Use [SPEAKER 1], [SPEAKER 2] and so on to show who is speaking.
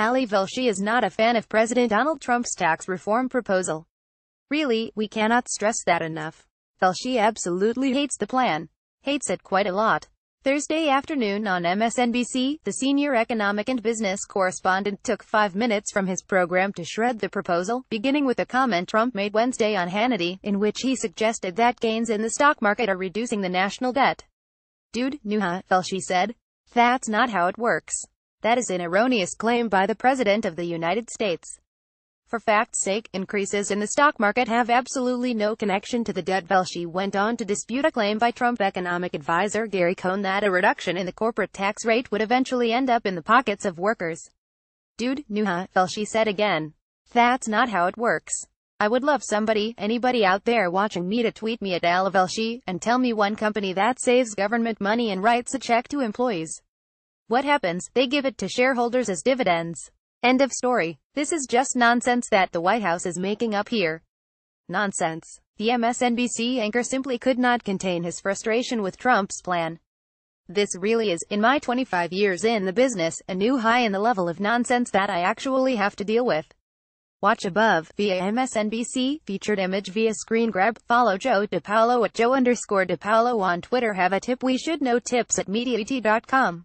[SPEAKER 1] Ali Velshi is not a fan of President Donald Trump's tax reform proposal. Really, we cannot stress that enough. Velshi absolutely hates the plan. Hates it quite a lot. Thursday afternoon on MSNBC, the senior economic and business correspondent took five minutes from his program to shred the proposal, beginning with a comment Trump made Wednesday on Hannity, in which he suggested that gains in the stock market are reducing the national debt. Dude, Nuha, Velshi said. That's not how it works. That is an erroneous claim by the President of the United States. For fact's sake, increases in the stock market have absolutely no connection to the debt bill. She went on to dispute a claim by Trump economic advisor Gary Cohn that a reduction in the corporate tax rate would eventually end up in the pockets of workers. Dude, Nuha, Felshi said again. That's not how it works. I would love somebody, anybody out there watching me to tweet me at Alavelshi and tell me one company that saves government money and writes a check to employees. What happens? They give it to shareholders as dividends. End of story. This is just nonsense that the White House is making up here. Nonsense. The MSNBC anchor simply could not contain his frustration with Trump's plan. This really is, in my 25 years in the business, a new high in the level of nonsense that I actually have to deal with. Watch above, via MSNBC, featured image via screen grab, follow Joe DiPaolo at Joe underscore DiPaolo on Twitter have a tip we should know tips at MediaET.com.